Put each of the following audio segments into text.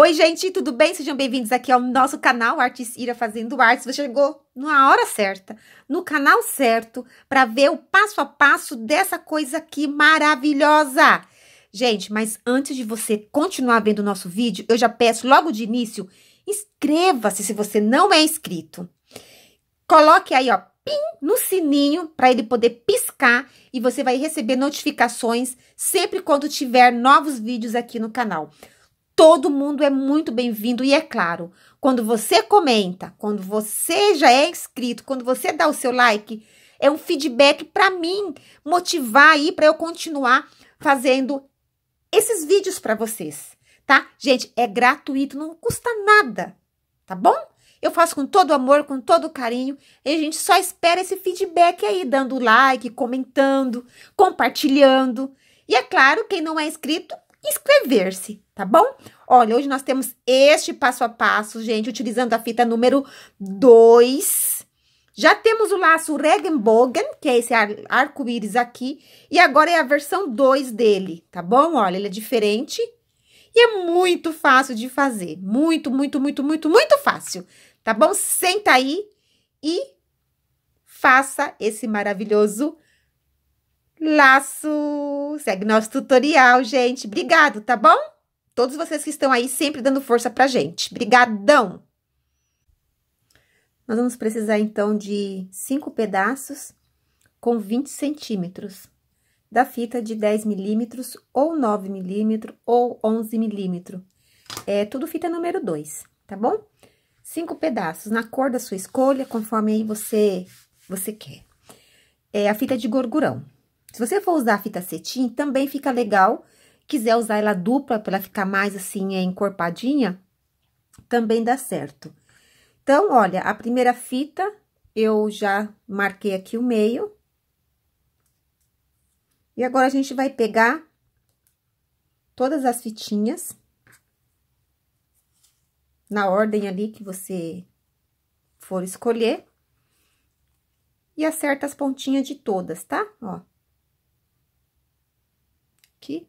Oi, gente, tudo bem? Sejam bem-vindos aqui ao nosso canal Artes Ira Fazendo Artes. Você chegou na hora certa, no canal certo, para ver o passo a passo dessa coisa aqui maravilhosa. Gente, mas antes de você continuar vendo o nosso vídeo, eu já peço logo de início, inscreva-se se você não é inscrito. Coloque aí, ó, pim, no sininho para ele poder piscar e você vai receber notificações sempre quando tiver novos vídeos aqui no canal todo mundo é muito bem-vindo e é claro, quando você comenta, quando você já é inscrito, quando você dá o seu like, é um feedback para mim motivar aí para eu continuar fazendo esses vídeos para vocês, tá? Gente, é gratuito, não custa nada, tá bom? Eu faço com todo amor, com todo carinho, e a gente só espera esse feedback aí, dando like, comentando, compartilhando. E é claro, quem não é inscrito, inscrever-se, tá bom? Olha, hoje nós temos este passo a passo, gente, utilizando a fita número 2. Já temos o laço Regenbogen, que é esse arco-íris aqui, e agora é a versão 2 dele, tá bom? Olha, ele é diferente e é muito fácil de fazer, muito, muito, muito, muito, muito fácil, tá bom? Senta aí e faça esse maravilhoso Laço! Segue nosso tutorial, gente. Obrigado, tá bom? Todos vocês que estão aí sempre dando força pra gente. Brigadão! Nós vamos precisar, então, de cinco pedaços com 20 centímetros da fita de 10 milímetros, ou 9 milímetros, ou 11 milímetros. É tudo fita número 2, tá bom? Cinco pedaços, na cor da sua escolha, conforme aí você, você quer. É a fita de gorgurão. Se você for usar a fita cetim, também fica legal. Quiser usar ela dupla para ela ficar mais assim, é, encorpadinha, também dá certo. Então, olha, a primeira fita, eu já marquei aqui o meio. E agora, a gente vai pegar todas as fitinhas. Na ordem ali que você for escolher. E acerta as pontinhas de todas, tá? Ó aqui.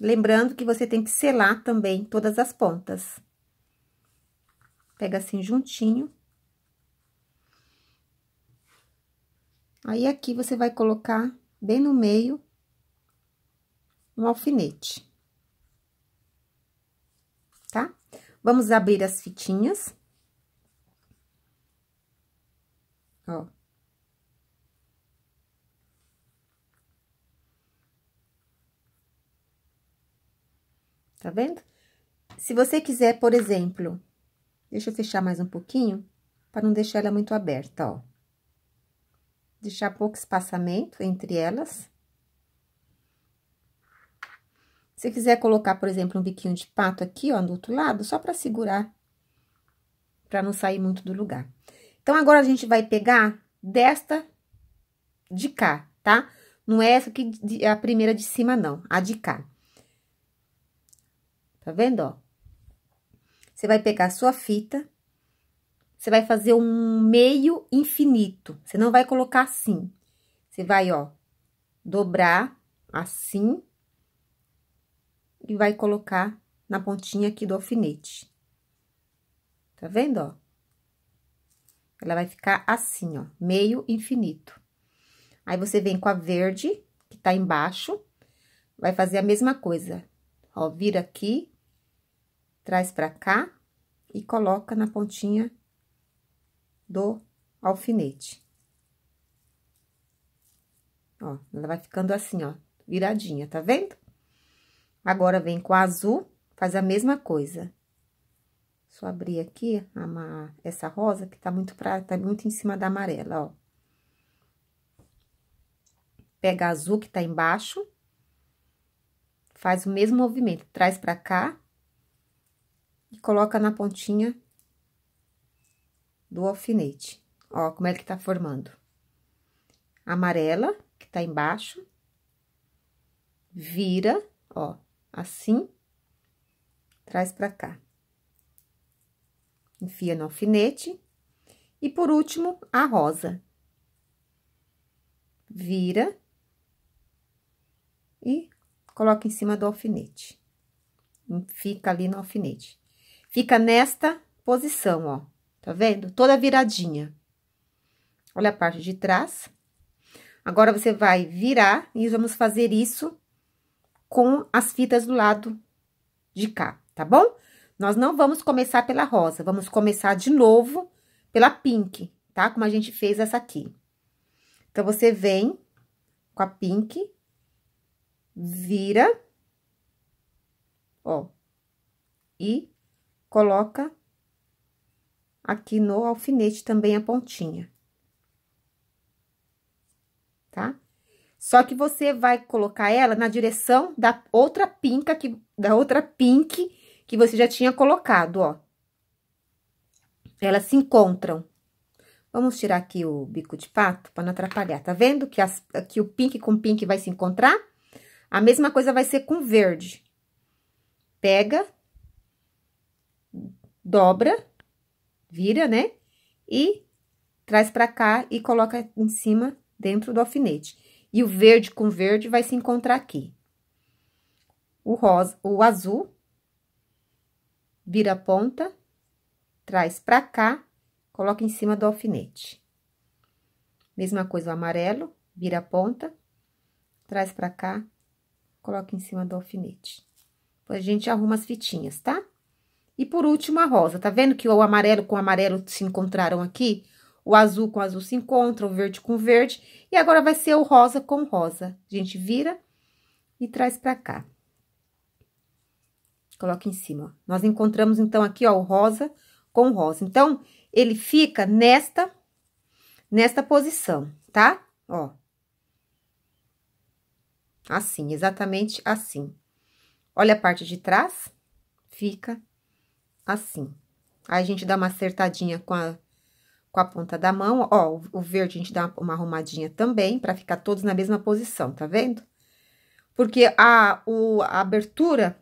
Lembrando que você tem que selar também todas as pontas. Pega assim juntinho. Aí, aqui você vai colocar bem no meio um alfinete. Tá? Vamos abrir as fitinhas. Ó. tá vendo? Se você quiser, por exemplo, deixa eu fechar mais um pouquinho, para não deixar ela muito aberta, ó. Deixar pouco espaçamento entre elas. Se quiser colocar, por exemplo, um biquinho de pato aqui, ó, do outro lado, só para segurar, para não sair muito do lugar. Então, agora a gente vai pegar desta de cá, tá? Não é essa que a primeira de cima, não, a de cá. Tá vendo, ó? Você vai pegar a sua fita, você vai fazer um meio infinito. Você não vai colocar assim. Você vai, ó, dobrar assim e vai colocar na pontinha aqui do alfinete. Tá vendo, ó? Ela vai ficar assim, ó, meio infinito. Aí, você vem com a verde, que tá embaixo, vai fazer a mesma coisa. Ó, vira aqui, traz para cá e coloca na pontinha do alfinete. Ó, ela vai ficando assim, ó, viradinha, tá vendo? Agora, vem com a azul, faz a mesma coisa. Só abrir aqui essa rosa, que tá muito, pra, tá muito em cima da amarela, ó. Pega a azul que tá embaixo, faz o mesmo movimento, traz pra cá e coloca na pontinha do alfinete. Ó, como é que tá formando. Amarela, que tá embaixo, vira, ó, assim, traz pra cá. Enfia no alfinete. E por último, a rosa. Vira e coloca em cima do alfinete. fica ali no alfinete fica nesta posição, ó. Tá vendo? Toda viradinha. Olha a parte de trás. Agora, você vai virar e vamos fazer isso com as fitas do lado de cá, tá bom? Nós não vamos começar pela rosa, vamos começar de novo pela pink, tá? Como a gente fez essa aqui. Então, você vem com a pink, vira, ó, e coloca aqui no alfinete também a pontinha. Tá? Só que você vai colocar ela na direção da outra pinca, que, da outra pink que você já tinha colocado, ó. Elas se encontram. Vamos tirar aqui o bico de pato para não atrapalhar. Tá vendo que, as, que o pink com pink vai se encontrar? A mesma coisa vai ser com verde. Pega, dobra, vira, né? E traz para cá e coloca em cima dentro do alfinete. E o verde com verde vai se encontrar aqui. O rosa, o azul vira a ponta, traz para cá, coloca em cima do alfinete. Mesma coisa o amarelo, vira a ponta, traz para cá, coloca em cima do alfinete. Depois a gente arruma as fitinhas, tá? E por último, a rosa. Tá vendo que o amarelo com o amarelo se encontraram aqui? O azul com azul se encontra, o verde com verde. E agora vai ser o rosa com rosa. A gente vira e traz pra cá. Coloca em cima. Nós encontramos, então, aqui, ó, o rosa com rosa. Então, ele fica nesta, nesta posição, tá? Ó. Assim, exatamente assim. Olha a parte de trás, fica assim. Aí a gente dá uma acertadinha com a, com a ponta da mão, ó, o verde a gente dá uma arrumadinha também, para ficar todos na mesma posição, tá vendo? Porque a, o, a abertura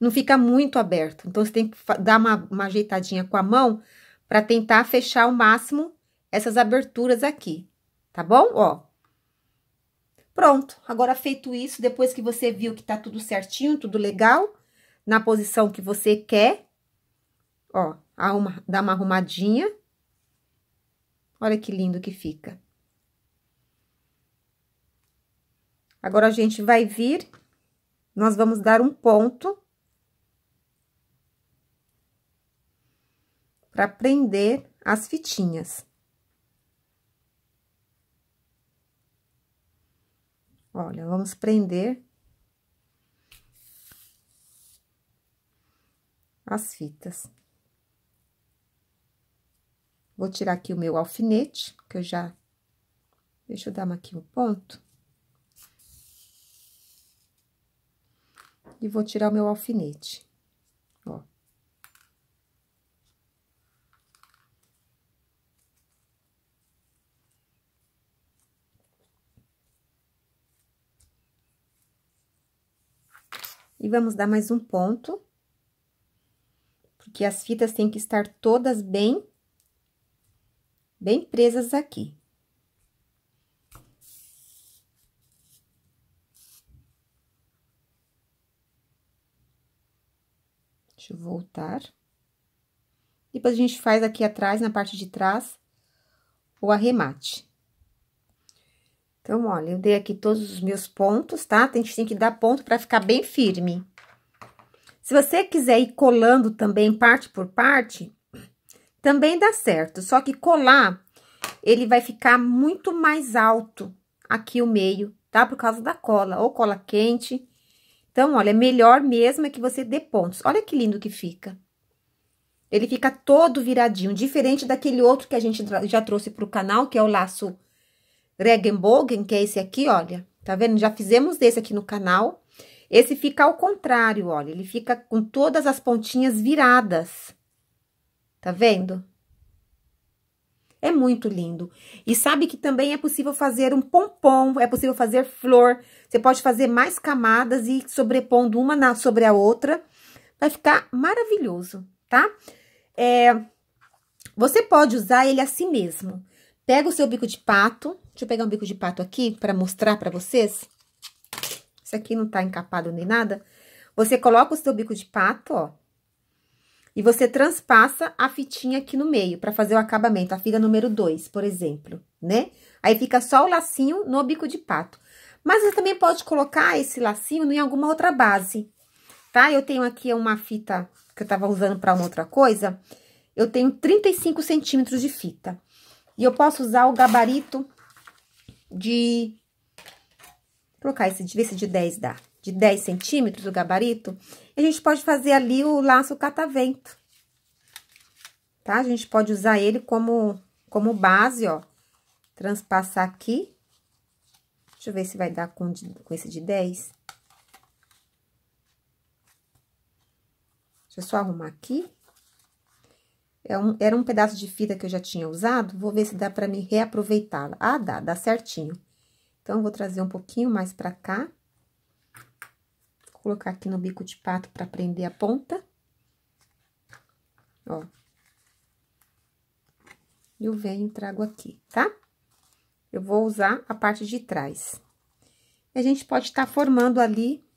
não fica muito aberto, então você tem que dar uma, uma ajeitadinha com a mão para tentar fechar ao máximo essas aberturas aqui, tá bom? Ó, Pronto, agora feito isso, depois que você viu que tá tudo certinho, tudo legal, na posição que você quer. Ó, dá uma arrumadinha. Olha que lindo que fica. Agora, a gente vai vir, nós vamos dar um ponto para prender as fitinhas. Olha, vamos prender as fitas. Vou tirar aqui o meu alfinete, que eu já... Deixa eu dar aqui um ponto. E vou tirar o meu alfinete, ó. E vamos dar mais um ponto que as fitas têm que estar todas bem, bem presas aqui. Deixa eu voltar. Depois a gente faz aqui atrás, na parte de trás, o arremate. Então, olha, eu dei aqui todos os meus pontos, tá? A gente tem que dar ponto para ficar bem firme. Se você quiser ir colando também parte por parte, também dá certo. Só que colar, ele vai ficar muito mais alto aqui o meio, tá? Por causa da cola, ou cola quente. Então, olha, é melhor mesmo é que você dê pontos. Olha que lindo que fica. Ele fica todo viradinho, diferente daquele outro que a gente já trouxe para o canal, que é o laço Regenbogen, que é esse aqui, olha. Tá vendo? Já fizemos desse aqui no canal. Esse fica ao contrário, olha, ele fica com todas as pontinhas viradas. Tá vendo? É muito lindo. E sabe que também é possível fazer um pompom, é possível fazer flor. Você pode fazer mais camadas e sobrepondo uma na, sobre a outra. Vai ficar maravilhoso, tá? É, você pode usar ele assim mesmo. Pega o seu bico de pato. Deixa eu pegar um bico de pato aqui para mostrar para vocês. Isso aqui não tá encapado nem nada. Você coloca o seu bico de pato, ó. E você transpassa a fitinha aqui no meio para fazer o acabamento, a fita número 2, por exemplo, né? Aí fica só o lacinho no bico de pato. Mas você também pode colocar esse lacinho em alguma outra base, tá? Eu tenho aqui uma fita que eu tava usando para uma outra coisa. Eu tenho 35 centímetros de fita. E eu posso usar o gabarito de colocar esse disse de 10 dá, de 10 centímetros o gabarito, a gente pode fazer ali o laço catavento, tá? A gente pode usar ele como, como base, ó, transpassar aqui. Deixa eu ver se vai dar com, com esse de 10. Deixa eu só arrumar aqui. É um, era um pedaço de fita que eu já tinha usado, vou ver se dá pra me reaproveitá-la. Ah, dá, dá certinho. Então, vou trazer um pouquinho mais pra cá. colocar aqui no bico de pato pra prender a ponta. Ó. E o venho trago aqui, tá? Eu vou usar a parte de trás. E a gente pode estar tá formando ali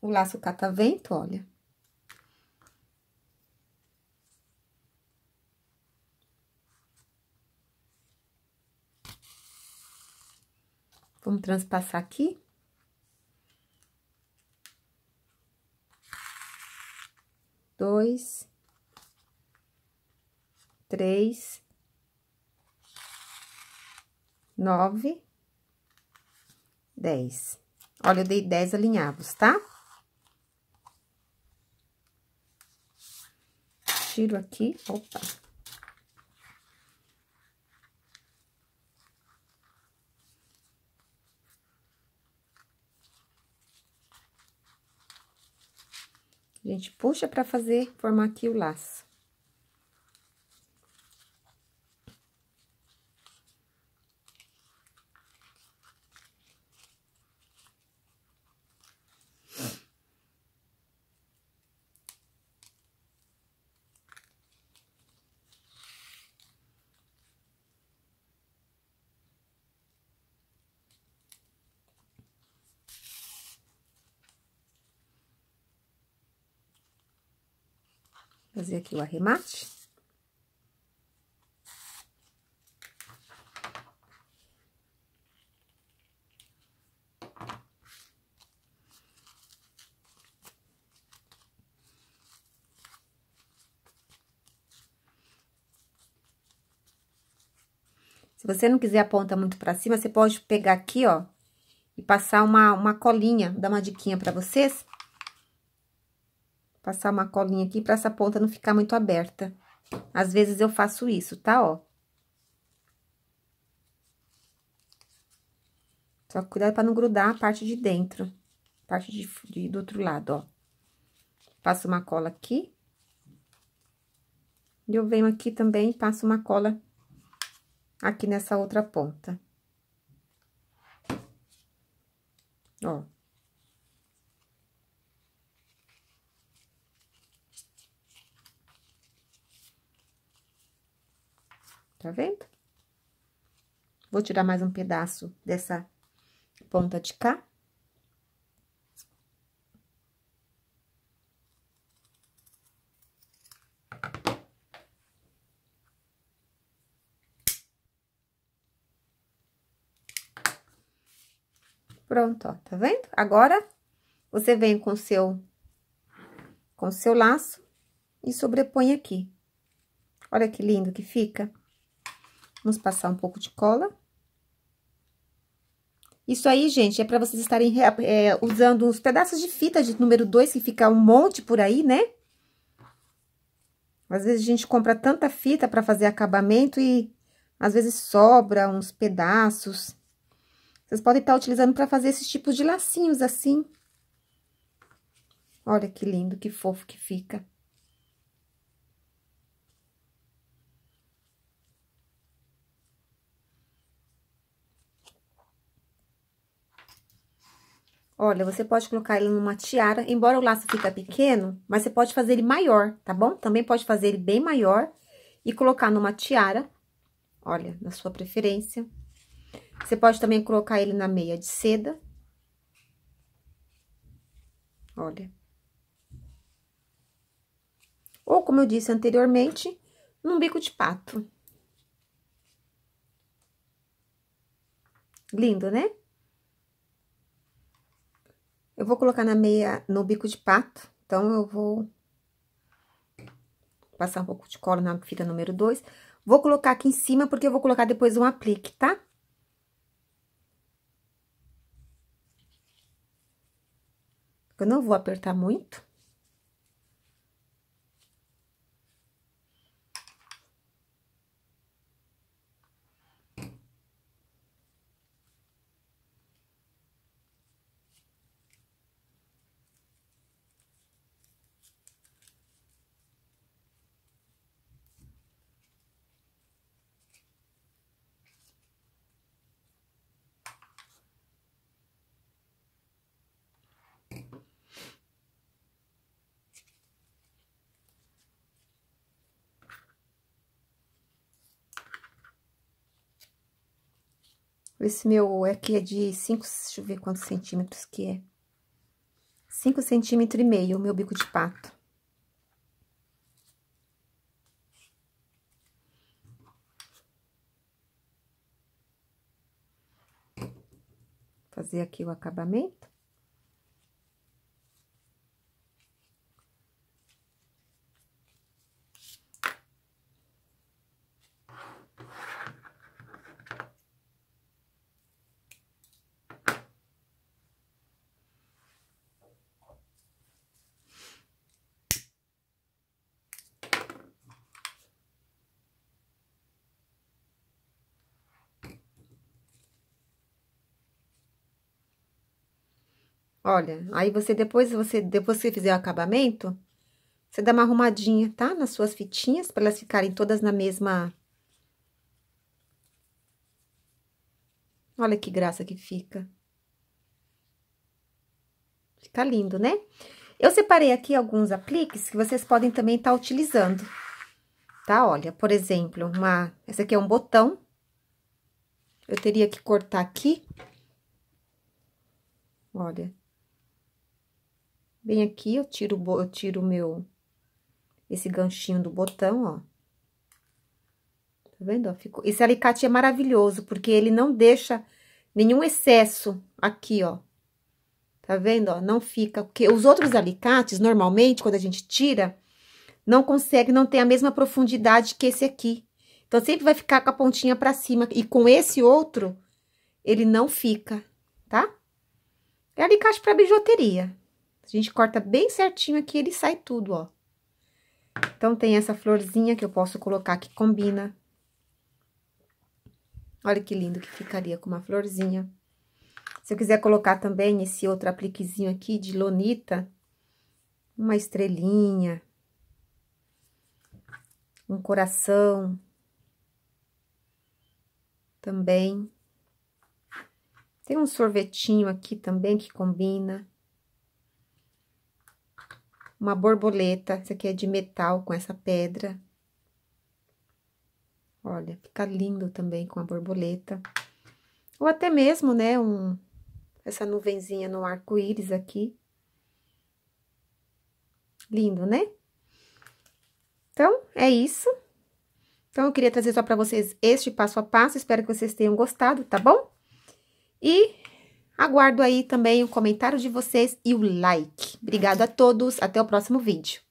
o laço catavento, olha. Vamos transpassar aqui. Dois, três, nove, dez. Olha, eu dei dez alinhavos, tá? Tiro aqui, opa, A gente puxa para fazer, formar aqui o laço. Fazer aqui o arremate. Se você não quiser a ponta muito para cima, você pode pegar aqui, ó, e passar uma, uma colinha, dar uma diquinha para vocês, Passar uma colinha aqui para essa ponta não ficar muito aberta. Às vezes eu faço isso, tá? Ó. Só cuidado para não grudar a parte de dentro, parte de, de, do outro lado, ó. Passo uma cola aqui. E eu venho aqui também e passo uma cola aqui nessa outra ponta. Ó. tá vendo? Vou tirar mais um pedaço dessa ponta de cá. Pronto, ó, tá vendo? Agora, você vem com seu, com seu laço e sobrepõe aqui. Olha que lindo que fica. Vamos passar um pouco de cola. Isso aí, gente, é para vocês estarem é, usando os pedaços de fita de número 2, que fica um monte por aí, né? Às vezes, a gente compra tanta fita para fazer acabamento e, às vezes, sobra uns pedaços. Vocês podem estar tá utilizando para fazer esses tipos de lacinhos assim. Olha que lindo, que fofo que fica. Olha, você pode colocar ele numa tiara, embora o laço fica pequeno, mas você pode fazer ele maior, tá bom? Também pode fazer ele bem maior e colocar numa tiara, olha, na sua preferência. Você pode também colocar ele na meia de seda. Olha. Ou, como eu disse anteriormente, num bico de pato. Lindo, né? Eu vou colocar na meia, no bico de pato, então eu vou passar um pouco de cola na fita número 2. Vou colocar aqui em cima, porque eu vou colocar depois um aplique, tá? Eu não vou apertar muito. Esse meu aqui é de 5, deixa eu ver quantos centímetros que é. 5 centímetros e meio o meu bico de pato. Fazer aqui o acabamento. Olha, aí você depois, você, depois que fizer o acabamento, você dá uma arrumadinha, tá? Nas suas fitinhas, para elas ficarem todas na mesma... Olha que graça que fica. Fica lindo, né? Eu separei aqui alguns apliques que vocês podem também estar tá utilizando, tá? Olha, por exemplo, uma... Esse aqui é um botão. Eu teria que cortar aqui. Olha. Vem aqui, eu tiro, eu tiro meu, esse ganchinho do botão, ó. Tá vendo? Ó, ficou. Esse alicate é maravilhoso, porque ele não deixa nenhum excesso aqui, ó. Tá vendo? Ó, não fica. Porque os outros alicates, normalmente, quando a gente tira, não consegue, não tem a mesma profundidade que esse aqui. Então, sempre vai ficar com a pontinha pra cima. E com esse outro, ele não fica, tá? É alicate pra bijuteria. A gente corta bem certinho aqui, ele sai tudo, ó. Então, tem essa florzinha que eu posso colocar que combina. Olha que lindo que ficaria com uma florzinha. Se eu quiser colocar também esse outro apliquezinho aqui de lonita, uma estrelinha, um coração, também. Tem um sorvetinho aqui também que combina uma borboleta, isso aqui é de metal com essa pedra. Olha, fica lindo também com a borboleta. Ou até mesmo, né, um, essa nuvenzinha no arco-íris aqui. Lindo, né? Então, é isso. Então, eu queria trazer só para vocês este passo a passo. Espero que vocês tenham gostado, tá bom? E Aguardo aí também o comentário de vocês e o like. Obrigado a todos, até o próximo vídeo.